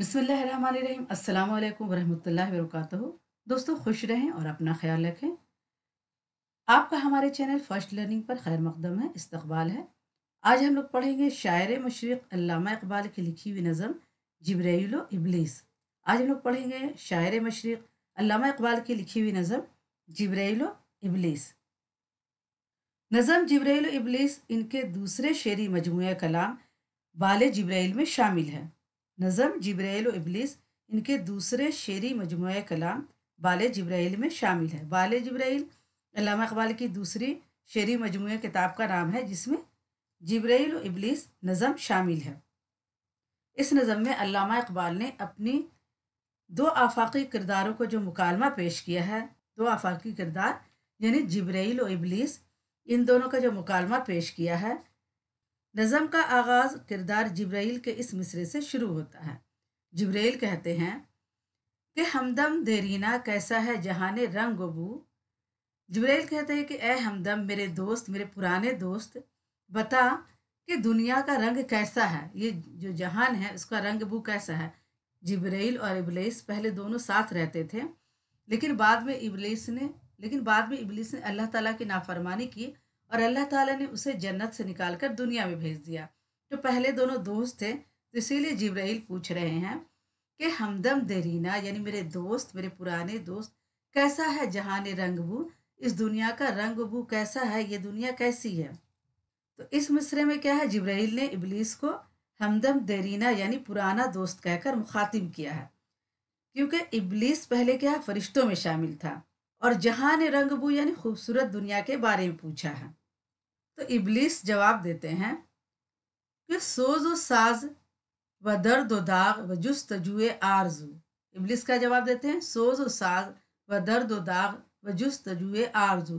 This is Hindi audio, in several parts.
बिसमीम अल्लाम वरहमल वरक दोस्तों खुश रहें और अपना ख्याल रखें आपका हमारे चैनल फर्स्ट लर्निंग पर खैर मकदम है इस्तबाल है आज हम लोग पढ़ेंगे शायर मशरक़ अल्लामा इकबाल की लिखी हुई नज़म जबरेलो इबलीस आज हम लोग पढ़ेंगे शायर मशरक़ अल्लामा इकबाल की लिखी हुई नज़म जबरेलो इबलीस नज़म जबरेलो इबलीस इनके दूसरे शेरी मजमू कलाम बाल जबरेल में शामिल है नज़म जब्राइल इबलिस इनके दूसरे शेरी मजमू कलाम बाल जब्राइल में शामिल है बाल जब्राइल अलामा इकबाल की दूसरी शेरी मजमू किताब का नाम है जिसमें जब्राइल इबलिस नज़म शामिल है इस नज़म में अलामा इकबाल ने अपनी दो आफाकी किरदारों को जो मुकालमा पेश किया है दो आफाकी किरदार यानी जब्राइल और इबलीस इन दोनों का जो मुकालमा पेश किया है नज़म का आगाज़ किरदार जब्राइल के इस मिसरे से शुरू होता है जब्राइल कहते हैं कि हमदम देरीना कैसा है जहान रंग बू जब्राइल कहते हैं कि ए हमदम मेरे दोस्त मेरे पुराने दोस्त बता कि दुनिया का रंग कैसा है ये जो जहान है उसका रंग बू कैसा है जब्राइल और इबलीस पहले दोनों साथ रहते थे लेकिन बाद में इबलीस ने लेकिन बाद में इबलीस ने अल्लाह ताला की नाफरमानी की और अल्लाह ताला ने उसे जन्नत से निकालकर दुनिया में भेज दिया तो पहले दोनों दोस्त थे तो इसीलिए जिब्राइल पूछ रहे हैं कि हमदम देरीना यानी मेरे दोस्त मेरे पुराने दोस्त कैसा है रंग रंगबू इस दुनिया का रंगबू कैसा है ये दुनिया कैसी है तो इस मिसरे में क्या है जिब्राइल ने इबलीस को हमदम देरीना यानी पुराना दोस्त कहकर मुखातिब किया है क्योंकि इबलीस पहले क्या फरिश्तों में शामिल था और जहाँ रंग रंगबू यानी खूबसूरत दुनिया के बारे में पूछा है तो इबलीस जवाब देते हैं कि सोज व साज व दर्द व दाग व जुस्त जुए आरजू इबलीस का जवाब देते हैं सोज व साज व दर्द व दाग व जुस्त जुए आरजू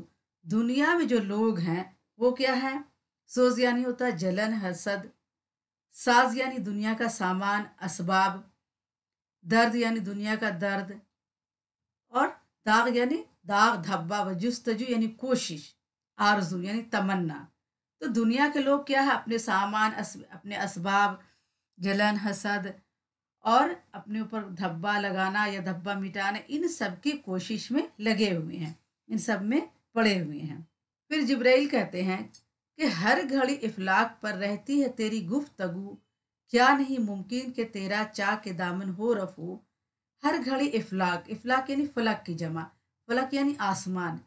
दुनिया में जो लोग हैं वो क्या है सोज यानी होता है जलन हसद साज यानी दुनिया का सामान असबाब दर्द यानी दुनिया का दर्द और दाग यानी दाग धब्बा व जुस्तजू यानी कोशिश आरजू यानी तमन्ना तो दुनिया के लोग क्या है अपने सामान अस, अपने इसबाब जलन हसद और अपने ऊपर धब्बा लगाना या धब्बा मिटाना इन सब की कोशिश में लगे हुए हैं इन सब में पड़े हुए हैं फिर जिब्राइल कहते हैं कि हर घड़ी इफलाक पर रहती है तेरी गुफ्तगु क्या नहीं मुमकिन कि तेरा चा के दामन हो रफू हर घड़ी इफलाक इफलाक यानी फलक की जमा फलक यानी आसमान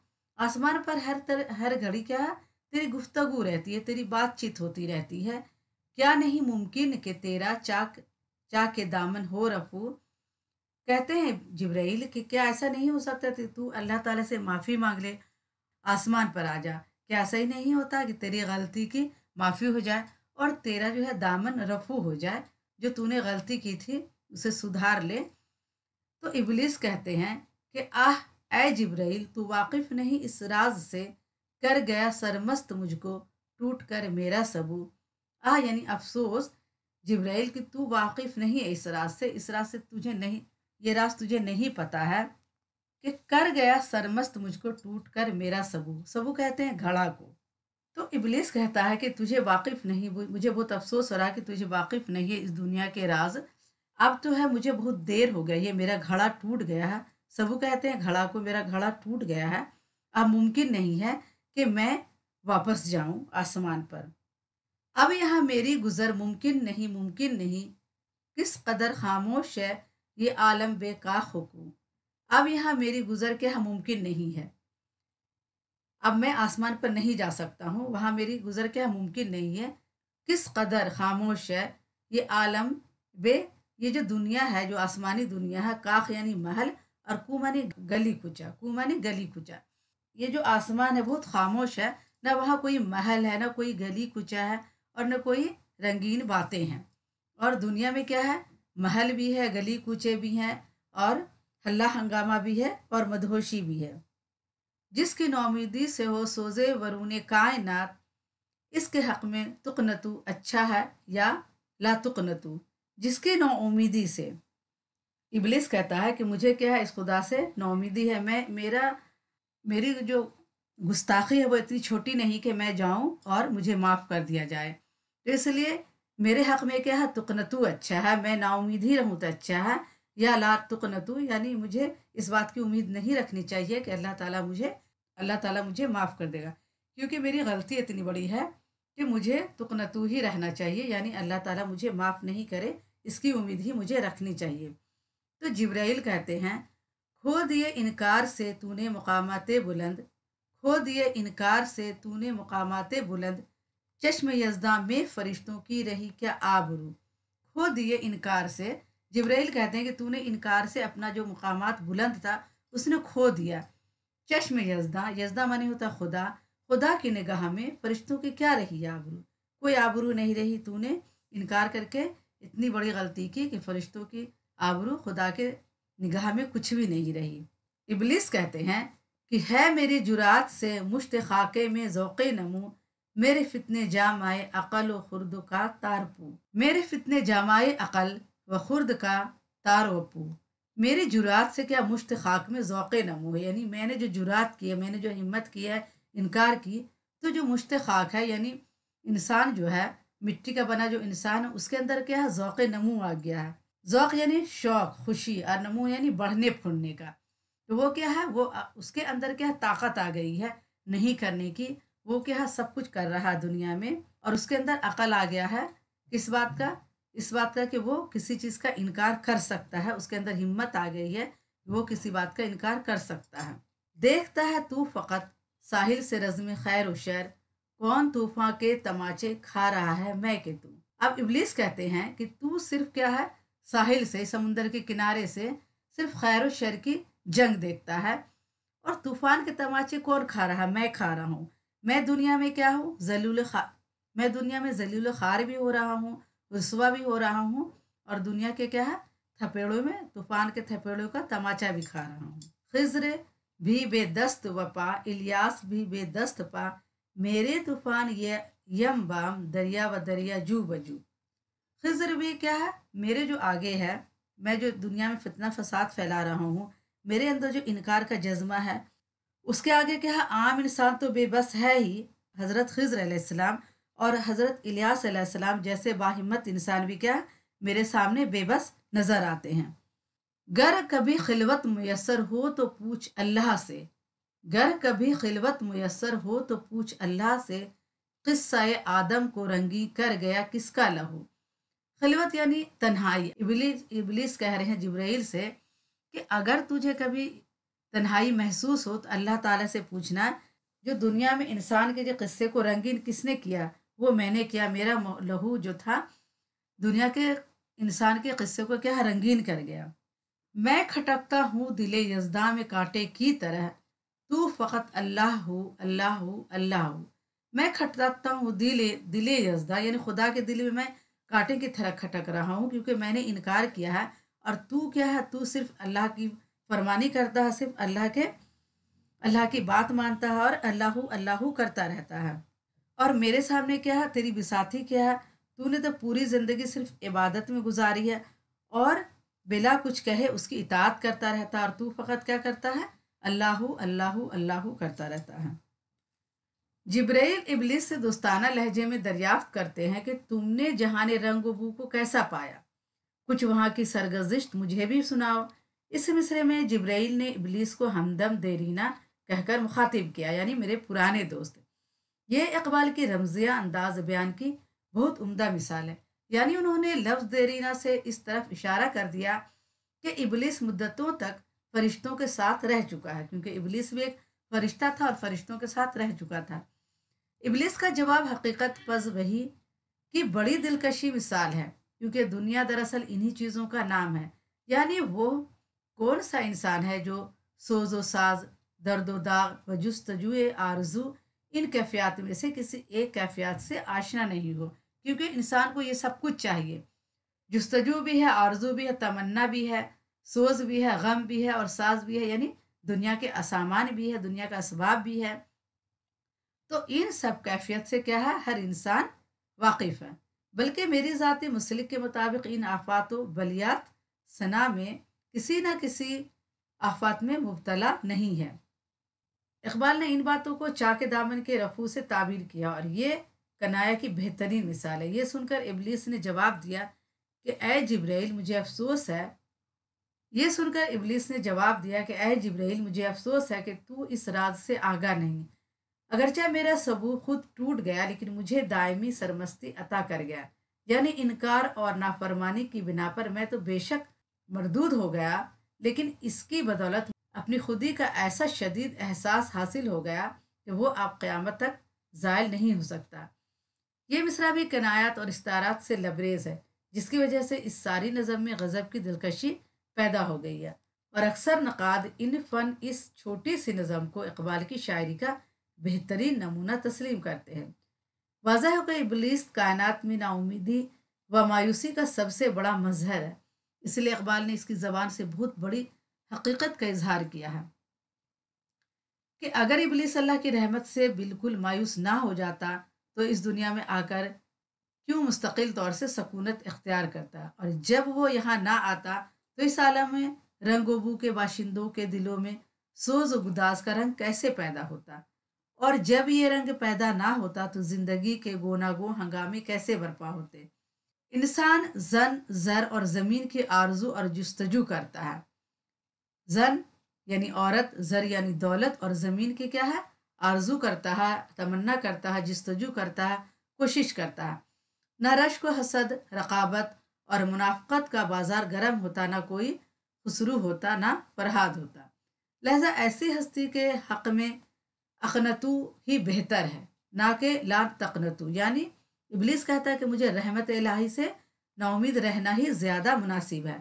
आसमान पर हर तर हर घड़ी क्या तेरी गुफ्तगु रहती है तेरी बातचीत होती रहती है क्या नहीं मुमकिन कि तेरा चाक चा के दामन हो रफू कहते हैं जबराइल कि क्या ऐसा नहीं हो सकता कि तू अल्लाह ताला से माफ़ी मांग ले आसमान पर आ जा क्या ऐसा ही नहीं होता कि तेरी गलती की माफ़ी हो जाए और तेरा जो है दामन रफू हो जाए जो तूने गलती की थी उसे सुधार ले तो इबलिस कहते हैं कि आह ए जबराइल तू वाकिफ़ नहीं इस राज से कर गया सरमस्त मुझको टूट कर मेरा सबू आह यानी अफसोस जिब्राइल कि तू वाकिफ़ नहीं है इस राज से इस राज से तुझे नहीं ये राज तुझे नहीं पता है कि कर गया सरमस्त मुझको टूट कर मेरा सबू सबू कहते हैं घड़ा को तो इबलीस कहता है कि तुझे वाकिफ़ नहीं मुझे बहुत अफसोस हो रहा है कि तुझे वाकिफ़ नहीं है इस दुनिया के राज अब तो है मुझे बहुत देर हो गई है मेरा घड़ा टूट गया है सबू कहते हैं घड़ा को मेरा घड़ा टूट गया है अब मुमकिन नहीं है कि मैं वापस जाऊं आसमान पर अब यहाँ मेरी गुज़र मुमकिन नहीं मुमकिन नहीं किस कदर खामोश है ये आलम बेका होकू अब यहाँ मेरी गुज़र के मुमकिन नहीं है अब मैं आसमान पर नहीं जा सकता हूँ वहाँ मेरी गुज़र के मुमकिन नहीं है किस कदर खामोश है ये आलम बे ये जो दुनिया है जो आसमानी दुनिया है काख यानी महल और कुमानी गली कुचा कुमानी गली कुचा ये जो आसमान है बहुत खामोश है ना वहाँ कोई महल है ना कोई गली कुचा है और ना कोई रंगीन बातें हैं और दुनिया में क्या है महल भी है गली कूचे भी हैं और हल्ला हंगामा भी है और मदहोशी भी है जिसकी नौमीदी से हो सोजे वरुण कायनात इसके हक में तुकनतु अच्छा है या ला तुकनतु जिसकी नौमीदी से इबलिस कहता है कि मुझे क्या है इस खुदा से नौमीदी है मैं मेरा मेरी जो गुस्ताखी है वो इतनी छोटी नहीं कि मैं जाऊं और मुझे माफ़ कर दिया जाए तो इसलिए मेरे हक में क्या है तुकनतु अच्छा है मैं नाउमीद ही रहूँ तो अच्छा है या ला तुकनतु यानी मुझे इस बात की उम्मीद नहीं रखनी चाहिए कि अल्लाह ताला मुझे अल्लाह ताला मुझे माफ़ कर देगा क्योंकि मेरी गलती इतनी बड़ी है कि मुझे तुकनतु ही रहना चाहिए यानी अल्लाह ताला मुझे माफ़ नहीं करे इसकी उम्मीद ही मुझे रखनी चाहिए तो जिब्राइल कहते हैं खो दिए इनकार से तूने मकामत बुलंद खो दिए इनकार से तूने मकामत बुलंद चश्म यजदा में फरिश्तों की रही क्या आबरू खो दिए इनकार से जबराइल कहते हैं कि तूने इनकार से अपना जो मकामात बुलंद था उसने खो दिया चश्म यजदा यजदा माने होता खुदा खुदा की निगाह में फरिश्तों की क्या रही आबरू कोई आबरू नहीं रही तूने इनकार करके इतनी बड़ी गलती की कि फरिश्तों की आबरू खुदा के निगाह में कुछ भी नहीं रही इबलिस कहते हैं कि है मेरी जुरात से मुश्त खाके में ओक़ नमू मेरे फितने जामाए अकल व खुर्द का तारपू मेरे फितने जामाए अकल व खुर्द का तार वपू मेरी जुरात से क्या मुश्त खाक में ओक़ नमू है यानी मैंने जो जुरात की है मैंने जो हिम्मत की है इनकार की तो जो मुश्त खाक है यानी इंसान जो है मिट्टी का बना जो इंसान है उसके अंदर क्या है ओक़ नमू आ गया है ज़ौक़ यानी शौक़ खुशी और नमू यानी बढ़ने फुड़ने का तो वो क्या है वो उसके अंदर क्या है ताकत आ गई है नहीं करने की वो क्या है सब कुछ कर रहा है दुनिया में और उसके अंदर अकल आ गया है किस बात का इस बात का कि वो किसी चीज़ का इनकार कर सकता है उसके अंदर हिम्मत आ गई है वो किसी बात का इनकार कर सकता है देखता है तू फ़कत साहिल से रज़म खैर उशर कौन तूफान के तमाचे खा रहा है मैं के तू अब इबलीस कहते हैं कि तू सिर्फ क्या है साहिल से समुंदर के किनारे से सिर्फ खैर शर की जंग देखता है और तूफान के तमाचे कौन खा रहा मैं खा रहा हूँ मैं दुनिया में क्या हूँ जलील खा मैं दुनिया में जलील खार भी हो रहा हूँ रसवा भी हो रहा हूँ और दुनिया के क्या है थपेड़ों में तूफान के थपेड़ों का तमाचा भी खा रहा हूँ खजरे भी बेदस्त वपा इलियास भी बेदस्त पा मेरे तूफान ये यम बाम दरिया व दरिया जू बजू भी क्या है मेरे जो आगे है मैं जो दुनिया में फितना फसाद फैला रहा हूँ मेरे अंदर जो इनकार का जज्बा है उसके आगे क्या है आम इंसान तो बेबस है ही हज़रत खजर और हज़रत इलियासम जैसे बाहिम्मत इंसान भी क्या मेरे सामने बेबस नज़र आते हैं गर कभी खिलवत मैसर हो तो पूछ अल्लाह से गर कभी खिलवत मैसर हो तो पूछ अल्लाह से किस्सा आदम को रंगी कर गया किसका लहू खलवत यानी तन्हाई इबलीस इबलीस कह रहे हैं जिब्राइल से कि अगर तुझे कभी तन्हाई महसूस हो तो अल्लाह ताला से पूछना जो दुनिया में इंसान के जो किस्से को रंगीन किसने किया वो मैंने किया मेरा लहू जो था दुनिया के इंसान के किस्से को क्या रंगीन कर गया मैं खटकता हूँ दिले यजदा में कांटे की तरह तू फ़कत अल्लाह हो अल्लाह हो अल्लाह हो मैं खटकता हूँ दिले दिले यजदा यानी खुदा के दिल में मैं कांटे की तरह खटक रहा हूँ क्योंकि मैंने इनकार किया है और तू क्या है तू सिर्फ अल्लाह की फरमानी करता है सिर्फ अल्लाह के अल्लाह की बात मानता है और अल्लाह अल्लाह करता रहता है और मेरे सामने क्या है तेरी बिसाथी क्या है तूने तो पूरी ज़िंदगी सिर्फ इबादत में गुजारी है और बिला कुछ कहे उसकी इतात करता रहता है और तू फ़कत क्या करता है अल्लाह अल्लाह अल्लाह करता रहता है जिब्राइल इबलिस से दोस्ताना लहजे में दरियाफ्त करते हैं कि तुमने जहान रंग बू को कैसा पाया कुछ वहाँ की सरगजिश मुझे भी सुनाओ इस मिसरे में जिब्राइल ने इबलिस को हमदम देरीना कहकर मुखातिब किया यानी मेरे पुराने दोस्त ये इकबाल की रमजिया अंदाज बयान की बहुत उमदा मिसाल है यानी उन्होंने लफ्ज़ देरीना से इस तरफ इशारा कर दिया कि इबलिस मुद्दतों तक फरिश्तों के साथ रह चुका है क्योंकि इबलिस भी एक फरिश्ता था और फरिश्तों के साथ रह चुका था इबलिस का जवाब हकीकत पज वही की बड़ी दिलकशी मिसाल है क्योंकि दुनिया दरअसल इन्हीं चीज़ों का नाम है यानी वो कौन सा इंसान है जो सोजो साज दर्द व दाग व जस्तजु आरजू इन कैफियात में से किसी एक कैफियात से आशना नहीं हो क्योंकि इंसान को ये सब कुछ चाहिए जस्तजू भी है आरजू भी है तमन्ना भी है सोज भी है गम भी है और साज भी है यानी दुनिया के असामान भी है दुनिया का इसबाब भी है तो इन सब कैफियत से क्या है हर इंसान वाकिफ है बल्कि मेरी ज़ाती मुसलिक के मुताबिक इन आफात बलियात सना में किसी न किसी आफात में मुबतला नहीं है इकबाल ने इन बातों को चाक दामन के रफू से ताबीर किया और ये कनाया की बेहतरीन मिसाल है ये सुनकर इबलीस ने जवाब दिया कि ए जब्राइल मुझे अफसोस है ये सुनकर इबलीस ने जवाब दिया कि ए जब्राइल मुझे अफसोस है कि तू इस राज से आगा नहीं अगरचे मेरा सबूत खुद टूट गया लेकिन मुझे दायमी सरमस्ती अता कर गया यानी इनकार और नाफरमानी की बिना पर मैं तो बेशक मरदूद हो गया लेकिन इसकी बदौलत अपनी खुदी का ऐसा शदीद एहसास हासिल हो गया कि वो आप क़्यामत तक ज़ायल नहीं हो सकता ये मिसरा भी कनायात और इस्तारात से लबरेज है जिसकी वजह से इस सारी नज़म में गज़ब की दिलकशी पैदा हो गई है और अक्सर नक़ाद इन फ़न इस छोटी सी नज़म को इकबाल की शायरी का बेहतरीन नमूना तस्लीम करते हैं वाजह है कि इबलीस कायनात में नाउमीदी व मायूसी का सबसे बड़ा मजहर है इसलिए इकबाल ने इसकी ज़बान से बहुत बड़ी हकीकत का इजहार किया है कि अगर इबलीस अल्लाह की रहमत से बिल्कुल मायूस ना हो जाता तो इस दुनिया में आकर क्यों मुस्तकिल तौर से सकूनत इख्तियार करता और जब वो यहाँ ना आता तो इस आलम में रंगोबू के बाशिंदों के दिलों में सोज व गुदास का रंग कैसे पैदा होता और जब ये रंग पैदा ना होता तो जिंदगी के गोनागो हंगामे कैसे बरपा होते इंसान जन जर और ज़मीन की आरजू और जस्तजू करता है जन यानी औरत जर यानी दौलत और ज़मीन की क्या है आरजू करता है तमन्ना करता है जस्तजू करता है कोशिश करता है न रश को हसद रकाबत और मुनाफ़त का बाज़ार गर्म होता ना कोई खसरू होता ना फरहाद होता लहजा ऐसी हस्ती के हक में अखनतु ही बेहतर है ना कि ला तकनतु यानी इबलीस कहता है कि मुझे रहमत इलाही से नाउमीद रहना ही ज़्यादा मुनासिब है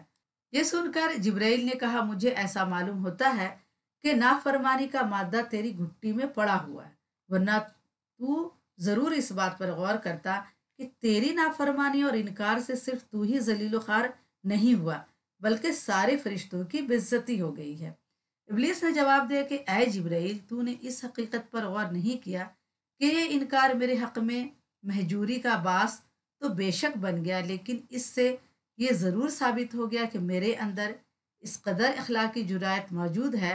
ये सुनकर जिब्राइल ने कहा मुझे ऐसा मालूम होता है कि नाफरमानी का मादा तेरी घुट्टी में पड़ा हुआ है वरना तू ज़रूर इस बात पर गौर करता कि तेरी नाफरमानी और इनकार से सिर्फ तू ही जलील खार नहीं हुआ बल्कि सारे फरिश्तों की बेज्जती हो गई है इबलीस ने जवाब दिया कि ए जब्राइल तूने इस हकीकत पर गौर नहीं किया कि ये इनकार मेरे हक में महजूरी का बास तो बेशक बन गया लेकिन इससे ये ज़रूर साबित हो गया कि मेरे अंदर इस कदर अखलाकी जुरायत मौजूद है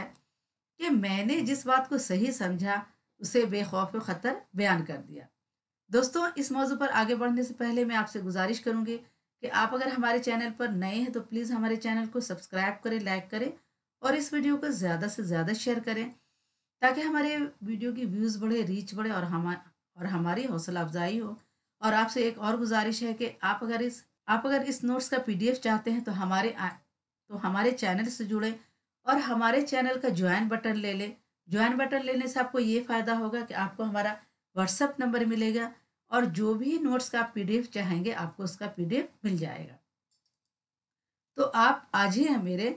कि मैंने जिस बात को सही समझा उसे बेखौफ ख़तर बयान कर दिया दोस्तों इस मौजू पर आगे बढ़ने से पहले मैं आपसे गुजारिश करूँगी कि आप अगर हमारे चैनल पर नए हैं तो प्लीज़ हमारे चैनल को सब्सक्राइब करें लाइक करें और इस वीडियो को ज़्यादा से ज़्यादा शेयर करें ताकि हमारे वीडियो की व्यूज़ बढ़े रीच बढ़े और हम और हमारी हौसला अफजाई हो और आपसे एक और गुजारिश है कि आप अगर इस आप अगर इस नोट्स का पीडीएफ चाहते हैं तो हमारे आ, तो हमारे चैनल से जुड़ें और हमारे चैनल का ज्वाइन बटन ले लें ज्वाइन बटन लेने से आपको ये फ़ायदा होगा कि आपको हमारा व्हाट्सअप नंबर मिलेगा और जो भी नोट्स का आप पी चाहेंगे आपको उसका पी मिल जाएगा तो आप आज ही मेरे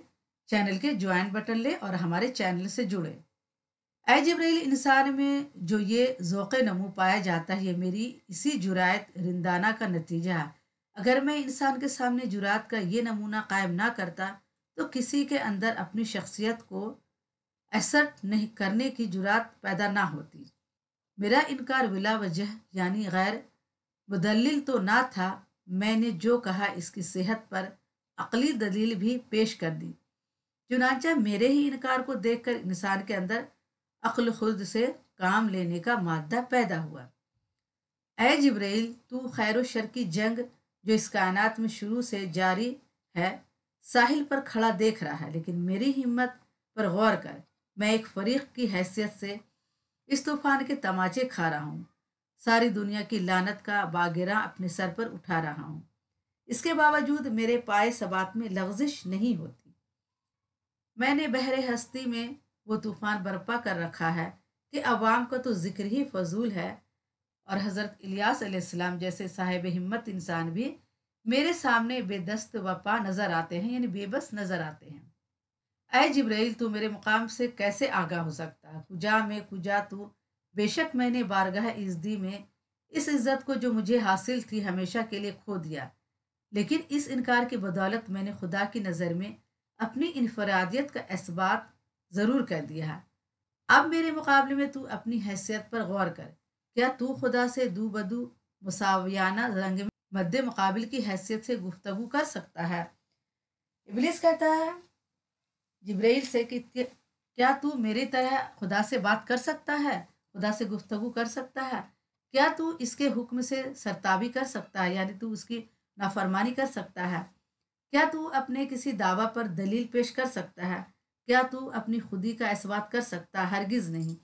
चैनल के ज्वाइन बटन ले और हमारे चैनल से जुड़े ए जबरील इंसान में जो ये ओक़ नमू पाया जाता है मेरी इसी जुरायत रिंदाना का नतीजा है अगर मैं इंसान के सामने जुरात का ये नमूना कायम ना करता तो किसी के अंदर अपनी शख्सियत को एसर्ट नहीं करने की जुरात पैदा ना होती मेरा इनकार विला वजह यानी गैर मुदलिल तो ना था मैंने जो कहा इसकी सेहत पर अकली दलील भी पेश कर दी चुनाचा मेरे ही इनकार को देखकर इंसान के अंदर अक्ल खुद से काम लेने का मादा पैदा हुआ ए जब्राइल तू खैर शर की जंग जो इस कायनात में शुरू से जारी है साहिल पर खड़ा देख रहा है लेकिन मेरी हिम्मत पर गौर कर मैं एक फरीक की हैसियत से इस तूफान के तमाचे खा रहा हूँ सारी दुनिया की लानत का बागेरा अपने सर पर उठा रहा हूँ इसके बावजूद मेरे पाए सबात में लफ्जिश नहीं होती मैंने बहरे हस्ती में वो तूफान बर्पा कर रखा है कि अवाम का तो जिक्र ही फजूल है और हज़रत इलियास अलैहिस्सलाम जैसे साहिब हिम्मत इंसान भी मेरे सामने बेदस्त वपा नज़र आते हैं यानी बेबस नज़र आते हैं अय जब्रैल तू मेरे मुकाम से कैसे आगा हो सकता है कुजा में कुजा तू बेशक मैंने बारगाह इजदी में इस इज्जत को जो मुझे हासिल थी हमेशा के लिए खो दिया लेकिन इस इनकार की बदौलत मैंने खुदा की नज़र में अपनी इनफरादियत का इसबात ज़रूर कर दिया है अब मेरे मुकाबले में तू अपनी हैसियत पर गौर कर क्या तू खुदा से दू बदू मुसावियाना रंग में मद्द मुकाबिल की हैसियत से गुफ्तगु कर सकता है इबलिस कहता है जब्राइल से कि क्या तू मेरी तरह खुदा से बात कर सकता है खुदा से गुफ्तगु कर सकता है क्या तू इसके हुक्म से सरताबी कर सकता है यानी तू उसकी नाफरमानी कर सकता है क्या तू अपने किसी दावा पर दलील पेश कर सकता है क्या तू अपनी खुदी का इसवात कर सकता हरगिज़ नहीं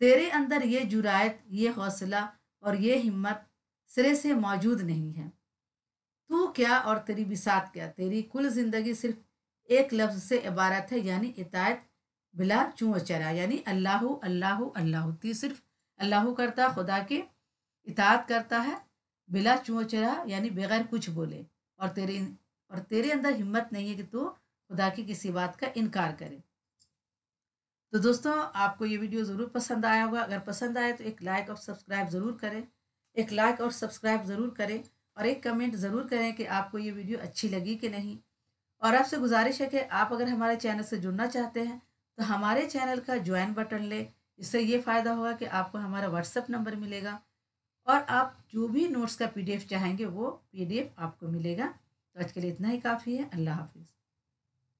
तेरे अंदर ये जुरायत ये हौसला और ये हिम्मत सिरे से मौजूद नहीं है तू क्या और तेरी बिसात क्या तेरी कुल ज़िंदगी सिर्फ एक लफ्ज़ से इबारत है यानी इतायत बिला चूँ चरा यानी अल्लाह अल्लाह अल्लाह ती सिर्फ अल्लाह करता खुदा के इतात करता है बिला चूँ चरा यानी बगैर कुछ बोले और तेरे और तेरे अंदर हिम्मत नहीं है कि तू खुदा की किसी बात का इनकार करे तो दोस्तों आपको ये वीडियो ज़रूर पसंद आया होगा अगर पसंद आए तो एक लाइक और सब्सक्राइब ज़रूर करें एक लाइक और सब्सक्राइब ज़रूर करें और एक कमेंट ज़रूर करें कि आपको ये वीडियो अच्छी लगी कि नहीं और आपसे गुजारिश है कि आप अगर हमारे चैनल से जुड़ना चाहते हैं तो हमारे चैनल का ज्वाइन बटन लें इससे ये फ़ायदा होगा कि आपको हमारा व्हाट्सअप नंबर मिलेगा और आप जो भी नोट्स का पीडीएफ चाहेंगे वो पीडीएफ आपको मिलेगा तो आज के लिए इतना ही काफ़ी है अल्लाह हाफिज़